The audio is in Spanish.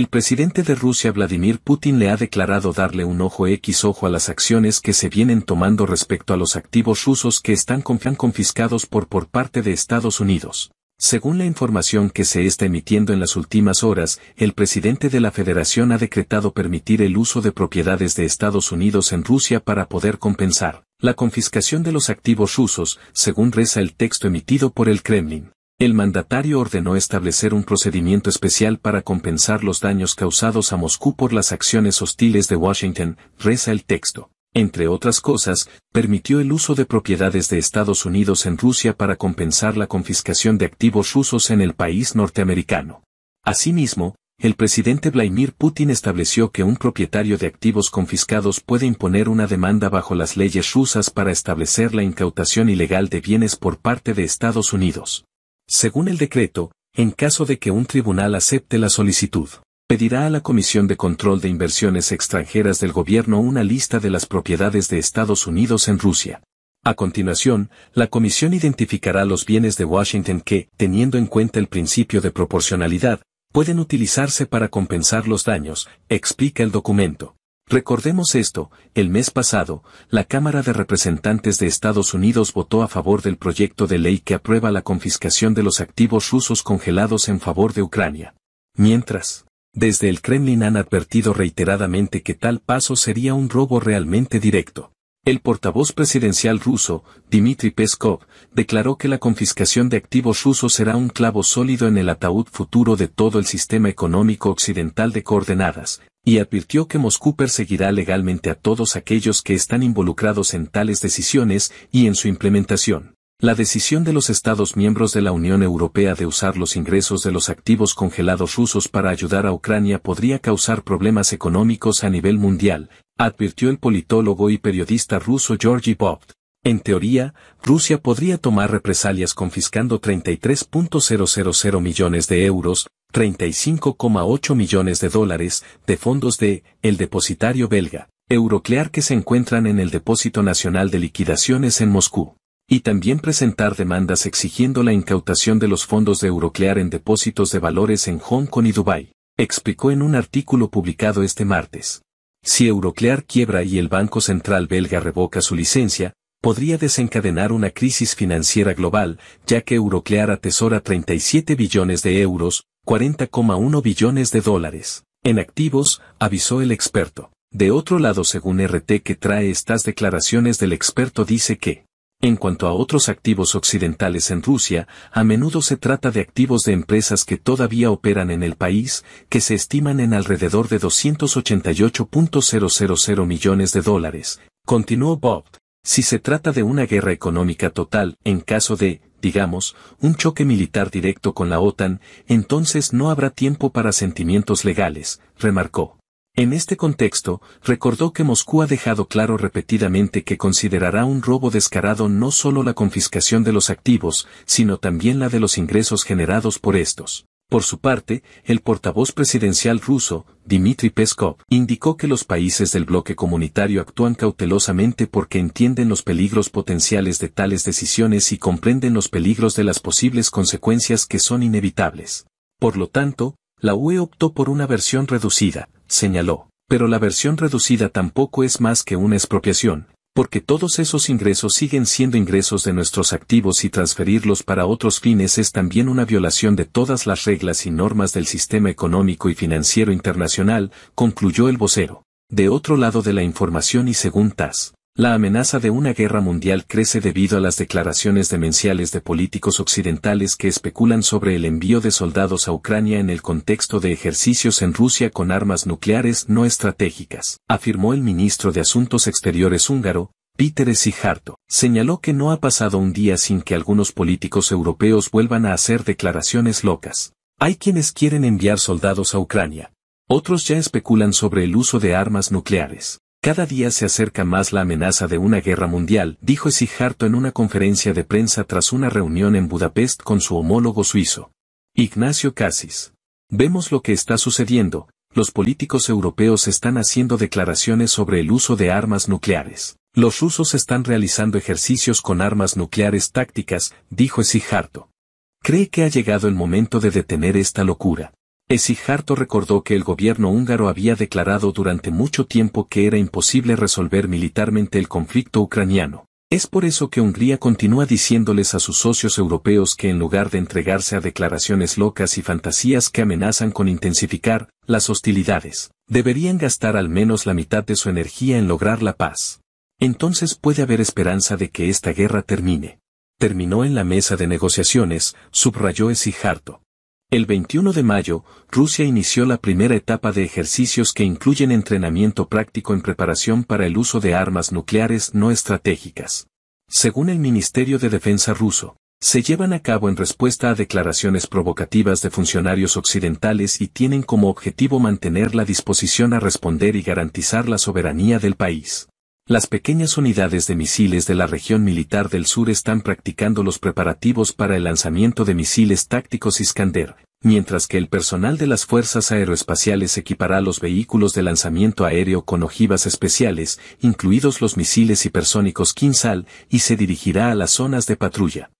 El presidente de Rusia Vladimir Putin le ha declarado darle un ojo X ojo a las acciones que se vienen tomando respecto a los activos rusos que están confiscados por por parte de Estados Unidos. Según la información que se está emitiendo en las últimas horas, el presidente de la Federación ha decretado permitir el uso de propiedades de Estados Unidos en Rusia para poder compensar la confiscación de los activos rusos, según reza el texto emitido por el Kremlin. El mandatario ordenó establecer un procedimiento especial para compensar los daños causados a Moscú por las acciones hostiles de Washington, reza el texto. Entre otras cosas, permitió el uso de propiedades de Estados Unidos en Rusia para compensar la confiscación de activos rusos en el país norteamericano. Asimismo, el presidente Vladimir Putin estableció que un propietario de activos confiscados puede imponer una demanda bajo las leyes rusas para establecer la incautación ilegal de bienes por parte de Estados Unidos. Según el decreto, en caso de que un tribunal acepte la solicitud, pedirá a la Comisión de Control de Inversiones Extranjeras del Gobierno una lista de las propiedades de Estados Unidos en Rusia. A continuación, la Comisión identificará los bienes de Washington que, teniendo en cuenta el principio de proporcionalidad, pueden utilizarse para compensar los daños, explica el documento. Recordemos esto, el mes pasado, la Cámara de Representantes de Estados Unidos votó a favor del proyecto de ley que aprueba la confiscación de los activos rusos congelados en favor de Ucrania. Mientras, desde el Kremlin han advertido reiteradamente que tal paso sería un robo realmente directo. El portavoz presidencial ruso, Dmitry Peskov, declaró que la confiscación de activos rusos será un clavo sólido en el ataúd futuro de todo el sistema económico occidental de coordenadas, y advirtió que Moscú perseguirá legalmente a todos aquellos que están involucrados en tales decisiones y en su implementación. La decisión de los Estados miembros de la Unión Europea de usar los ingresos de los activos congelados rusos para ayudar a Ucrania podría causar problemas económicos a nivel mundial, advirtió el politólogo y periodista ruso Georgi Bobt. En teoría, Rusia podría tomar represalias confiscando 33.000 millones de euros, 35,8 millones de dólares, de fondos de el depositario belga, Euroclear que se encuentran en el Depósito Nacional de Liquidaciones en Moscú y también presentar demandas exigiendo la incautación de los fondos de Euroclear en depósitos de valores en Hong Kong y Dubái, explicó en un artículo publicado este martes. Si Euroclear quiebra y el Banco Central belga revoca su licencia, podría desencadenar una crisis financiera global, ya que Euroclear atesora 37 billones de euros, 40,1 billones de dólares, en activos, avisó el experto. De otro lado, según RT que trae estas declaraciones del experto dice que, en cuanto a otros activos occidentales en Rusia, a menudo se trata de activos de empresas que todavía operan en el país, que se estiman en alrededor de 288.000 millones de dólares, continuó Bob. Si se trata de una guerra económica total, en caso de, digamos, un choque militar directo con la OTAN, entonces no habrá tiempo para sentimientos legales, remarcó. En este contexto, recordó que Moscú ha dejado claro repetidamente que considerará un robo descarado no solo la confiscación de los activos, sino también la de los ingresos generados por estos. Por su parte, el portavoz presidencial ruso, Dmitry Peskov, indicó que los países del bloque comunitario actúan cautelosamente porque entienden los peligros potenciales de tales decisiones y comprenden los peligros de las posibles consecuencias que son inevitables. Por lo tanto, la UE optó por una versión reducida, señaló, pero la versión reducida tampoco es más que una expropiación, porque todos esos ingresos siguen siendo ingresos de nuestros activos y transferirlos para otros fines es también una violación de todas las reglas y normas del sistema económico y financiero internacional, concluyó el vocero. De otro lado de la información y según TAS. La amenaza de una guerra mundial crece debido a las declaraciones demenciales de políticos occidentales que especulan sobre el envío de soldados a Ucrania en el contexto de ejercicios en Rusia con armas nucleares no estratégicas, afirmó el ministro de Asuntos Exteriores húngaro, Peter Sijarto, señaló que no ha pasado un día sin que algunos políticos europeos vuelvan a hacer declaraciones locas. Hay quienes quieren enviar soldados a Ucrania. Otros ya especulan sobre el uso de armas nucleares. Cada día se acerca más la amenaza de una guerra mundial, dijo Sijarto en una conferencia de prensa tras una reunión en Budapest con su homólogo suizo. Ignacio Casis. Vemos lo que está sucediendo, los políticos europeos están haciendo declaraciones sobre el uso de armas nucleares. Los rusos están realizando ejercicios con armas nucleares tácticas, dijo Sijarto. Cree que ha llegado el momento de detener esta locura. Esijarto recordó que el gobierno húngaro había declarado durante mucho tiempo que era imposible resolver militarmente el conflicto ucraniano. Es por eso que Hungría continúa diciéndoles a sus socios europeos que en lugar de entregarse a declaraciones locas y fantasías que amenazan con intensificar las hostilidades, deberían gastar al menos la mitad de su energía en lograr la paz. Entonces puede haber esperanza de que esta guerra termine. Terminó en la mesa de negociaciones, subrayó Esijarto. El 21 de mayo, Rusia inició la primera etapa de ejercicios que incluyen entrenamiento práctico en preparación para el uso de armas nucleares no estratégicas. Según el Ministerio de Defensa ruso, se llevan a cabo en respuesta a declaraciones provocativas de funcionarios occidentales y tienen como objetivo mantener la disposición a responder y garantizar la soberanía del país. Las pequeñas unidades de misiles de la región militar del sur están practicando los preparativos para el lanzamiento de misiles tácticos Iskander, mientras que el personal de las fuerzas aeroespaciales equipará los vehículos de lanzamiento aéreo con ojivas especiales, incluidos los misiles hipersónicos Kinsal, y se dirigirá a las zonas de patrulla.